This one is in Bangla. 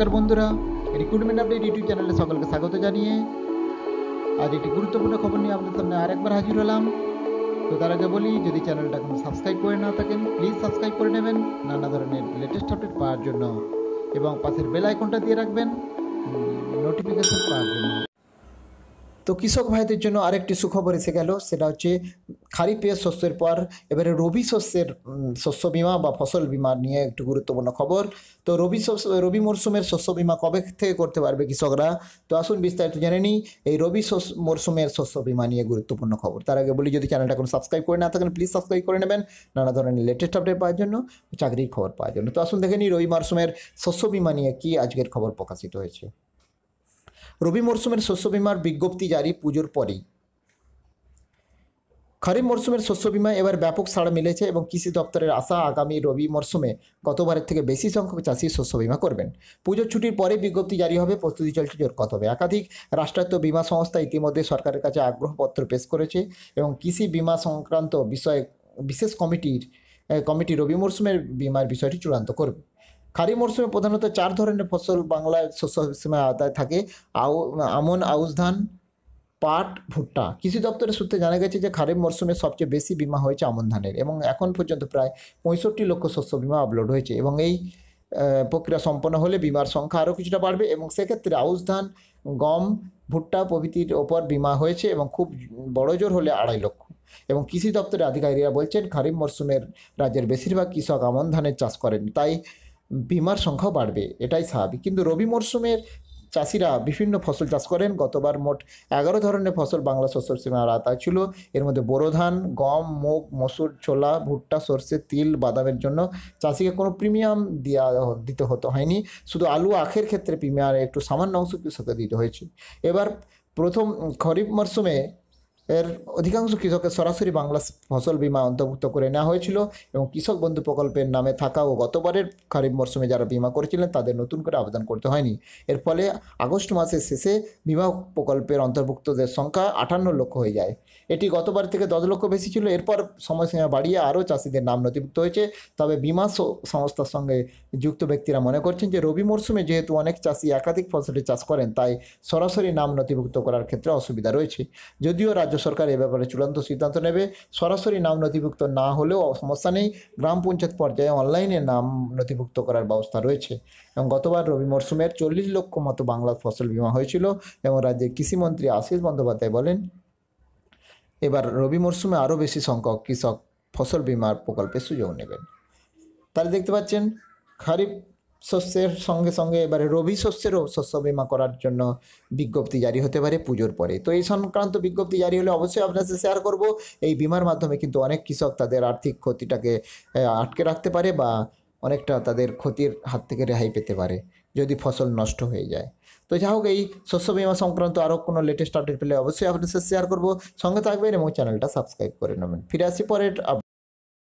নমস্কার বন্ধুরা রিক্রুটমেন্ট আপডেট ইউটিউব চ্যানেলে সকলকে স্বাগত জানিয়ে আজ একটি গুরুত্বপূর্ণ খবর নিয়ে আপনাদের সামনে আরেকবার হাজির হলাম তো তার আগে বলি যদি চ্যানেলটা এখনো সাবস্ক্রাইব করে না থাকেন প্লিজ সাবস্ক্রাইব করে নেবেন নানা ধরনের লেটেস্ট আপডেট পাওয়ার জন্য এবং পাশের বেল আইকনটা দিয়ে রাখবেন নোটিফিকেশন পাওয়ার জন্য তো কৃষক ভাইদের জন্য আরেকটি সুখবর এসে গেল সেটা হচ্ছে খারিফের শস্যের পর এবারে রবি শস্যের শস্য বিমা বা ফসল বিমা নিয়ে একটু গুরুত্বপূর্ণ খবর তো রবি শস্য রবি মরশুমের শস্য বিমা কবে থেকে করতে পারবে কৃষকরা তো আসুন বিস্তারিত জেনে নিই এই রবি মরশুমের শস্য বিমা নিয়ে গুরুত্বপূর্ণ খবর তার আগে বলি যদি চ্যানেলটা এখন সাবস্ক্রাইব করে না থাকেন প্লিজ সাবস্ক্রাইব করে নেবেন নানা ধরনের লেটেস্ট আপডেট পাওয়ার জন্য চাকরির খবর পাওয়ার জন্য তো আসুন দেখে নিই রবি মরশুমের শস্য বিমা নিয়ে কী আজকের খবর প্রকাশিত হয়েছে রবি মরশুমের শস্য বিমার বিজ্ঞপ্তি জারি পুজোর পরেই খরিফ মরশুমের শস্য বিমা এবার ব্যাপক সাড়া মিলেছে এবং কৃষি দপ্তরের আশা আগামী রবি মরশুমে গতবারের থেকে বেশি সংখ্যক চাষি শস্য বিমা করবেন পুজোর ছুটির পরে বিজ্ঞপ্তি জারি হবে প্রস্তুতি চলছে জোর কত হবে একাধিক রাষ্ট্রায়ত্ত বিমা সংস্থা ইতিমধ্যে সরকারের কাছে আগ্রহপত্র পেশ করেছে এবং কৃষি বিমা সংক্রান্ত বিষয়ে বিশেষ কমিটির কমিটি রবি মরশুমের বিমার বিষয়টি চূড়ান্ত করবে খারিফ মরশুমে প্রধানত চার ধরনের ফসল বাংলায় শস্য সীমায় আওতায় থাকে আউ আমন আউশ ধান পাট ভুট্টা কৃষি দপ্তরের সূত্রে জানা গেছে যে খারিফ মরশুমে সবচেয়ে বেশি বিমা হয়েছে আমন ধানের এবং এখন পর্যন্ত প্রায় পঁয়ষট্টি লক্ষ শস্য বিমা আপলোড হয়েছে এবং এই প্রক্রিয়া সম্পন্ন হলে বিমার সংখ্যা আরও কিছুটা বাড়বে এবং সেক্ষেত্রে আউশ ধান গম ভুট্টা প্রভৃতির ওপর বিমা হয়েছে এবং খুব বড় জোর হলে আড়াই লক্ষ এবং কৃষি দপ্তরের আধিকারিকরা বলছেন খারিফ মরশুমের রাজ্যের বেশিরভাগ কৃষক আমন ধানের চাষ করেন তাই বিমার সংখ্যা বাড়বে এটাই স্বাভাবিক কিন্তু রবি মরশুমের চাষিরা বিভিন্ন ফসল চাষ করেন গতবার মোট এগারো ধরনের ফসল বাংলা শস্য সীমার আওতায় ছিল এর মধ্যে বোরো ধান গম মুগ মসুর ছোলা ভুট্টা সর্ষে তিল বাদামের জন্য চাষিকে কোনো প্রিমিয়াম দেওয়া দিতে হতো হয়নি শুধু আলু আখের ক্ষেত্রে প্রিমিয়াম একটু সামান্য অংশ কৃষককে দিতে হয়েছে এবার প্রথম খরিফ মরশুমে এর অধিকাংশ কৃষকের সরাসরি বাংলা ফসল বীমা অন্তর্ভুক্ত করে নেওয়া হয়েছিল এবং কৃষক বন্ধু প্রকল্পের নামে থাকা ও গতবারের খারিফ মরশুমে যারা বীমা করেছিলেন তাদের নতুন করে আবেদন করতে হয়নি এর ফলে আগস্ট মাসের শেষে বীমা প্রকল্পের অন্তর্ভুক্তদের সংখ্যা আটান্ন লক্ষ হয়ে যায় এটি গতবার থেকে দশ লক্ষ বেশি ছিল এরপর সময়সীমা বাড়িয়ে আরও চাষিদের নাম নথিভুক্ত হয়েছে তবে বীমা সংস্থার সঙ্গে যুক্ত ব্যক্তিরা মনে করছেন যে রবি মরশুমে যেহেতু অনেক চাষি একাধিক ফসলের চাষ করেন তাই সরাসরি নাম নথিভুক্ত করার ক্ষেত্রে অসুবিধা রয়েছে যদিও রাজ্য সরকার এ ব্যাপারে চূড়ান্ত সিদ্ধান্ত নেবে সরাসরি নাম নথিভুক্ত না হলেও সমস্যা নেই গ্রাম পঞ্চায়েত পর্যায়ে অনলাইনে নাম নথিভুক্ত করার ব্যবস্থা রয়েছে এবং গতবার রবি মরশুমের চল্লিশ লক্ষ মতো বাংলার ফসল বিমা হয়েছিল এবং রাজ্যের কৃষিমন্ত্রী আশিস বন্দ্যোপাধ্যায় বলেন এবার রবি মরশুমে আরও বেশি সংখ্যক কৃষক ফসল বিমার প্রকল্পে সুযোগ নেবেন তাহলে দেখতে পাচ্ছেন খারিফ শস্যের সঙ্গে সঙ্গে এবারে রবি শস্যেরও শস্য বিমা করার জন্য বিজ্ঞপ্তি জারি হতে পারে পুজোর পরে তো এই সংক্রান্ত বিজ্ঞপ্তি জারি হলে অবশ্যই আপনার সাথে শেয়ার করব এই বিমার মাধ্যমে কিন্তু অনেক কৃষক তাদের আর্থিক ক্ষতিটাকে আটকে রাখতে পারে বা অনেকটা তাদের ক্ষতির হাত থেকে রেহাই পেতে পারে যদি ফসল নষ্ট হয়ে যায় তো যা হোক এই শস্য বিমা সংক্রান্ত আরও কোনো লেটেস্ট আপডেট পেলে অবশ্যই আপনার সাথে শেয়ার করবো সঙ্গে থাকবেন এবং চ্যানেলটা সাবস্ক্রাইব করে নেবেন ফিরে আসি পরের